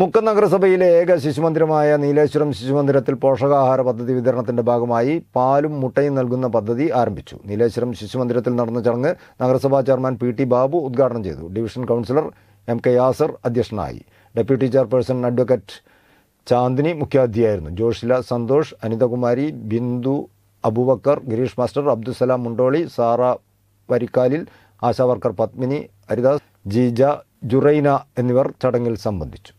മുക്കം നഗരസഭയിലെ ഏക ശിശുമന്ദിരമായ നീലേശ്വരം ശിശുമന്ദിരത്തിൽ പോഷകാഹാര പദ്ധതി വിതരണത്തിന്റെ ഭാഗമായി പാലും മുട്ടയും നൽകുന്ന പദ്ധതി ആരംഭിച്ചു നീലേശ്വരം ശിശുമന്ദിരത്തിൽ നടന്ന ചടങ്ങ് നഗരസഭാ ചെയർമാൻ പി ടി ബാബു ഉദ്ഘാടനം ചെയ്തു division councillor M K Yasir അധ്യക്ഷനായി ഡെപ്യൂട്ടി ചെയർപേഴ്സൺ അഡ്വക്കേറ്റ് ചാന്ദിനി മുഖ്യാതിഥിയായിരുന്നു ജോഷില സന്തോഷ് അനിതകുമാരി ബിന്ദു അബുബക്കർ ഗിരീഷ് മാസ്റ്റർ അബ്ദുസലാം മുണ്ടോളി സാറ വരിക്കാലിൽ ആശാവർക്കർ പത്മിനി ഹരിദാസ് ജീജ ജുറൈന എന്നിവർ ചടങ്ങിൽ സംബന്ധിച്ചു